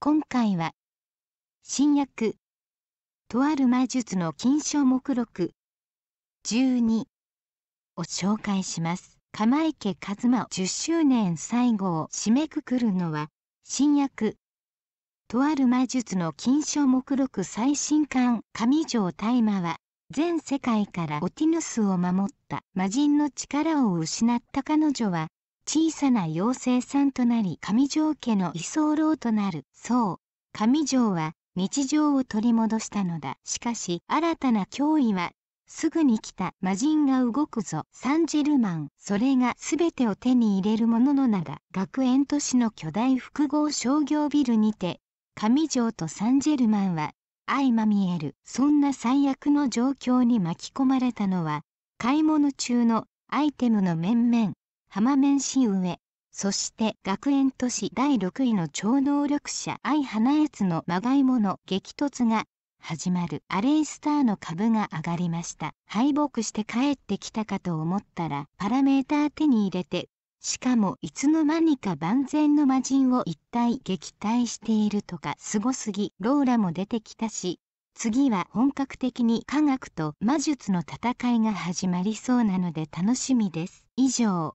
今回は新薬とある魔術の金賞目録12を紹介します釜池和馬10周年最後を締めくくるのは新薬とある魔術の金賞目録最新刊上条大麻は全世界からオティヌスを守った魔人の力を失った彼女は小さな妖精さんとなり上条家の居候となるそう上条は日常を取り戻したのだしかし新たな脅威はすぐに来た魔人が動くぞサンジェルマンそれが全てを手に入れるものの名ら、学園都市の巨大複合商業ビルにて上条とサンジェルマンは相まみえるそんな最悪の状況に巻き込まれたのは買い物中のアイテムの面々浜面市上そして学園都市第6位の超能力者愛花悦のまがいもの激突が始まるアレイスターの株が上がりました敗北して帰ってきたかと思ったらパラメーター手に入れてしかもいつの間にか万全の魔人を一体撃退しているとかすごすぎローラも出てきたし次は本格的に科学と魔術の戦いが始まりそうなので楽しみです以上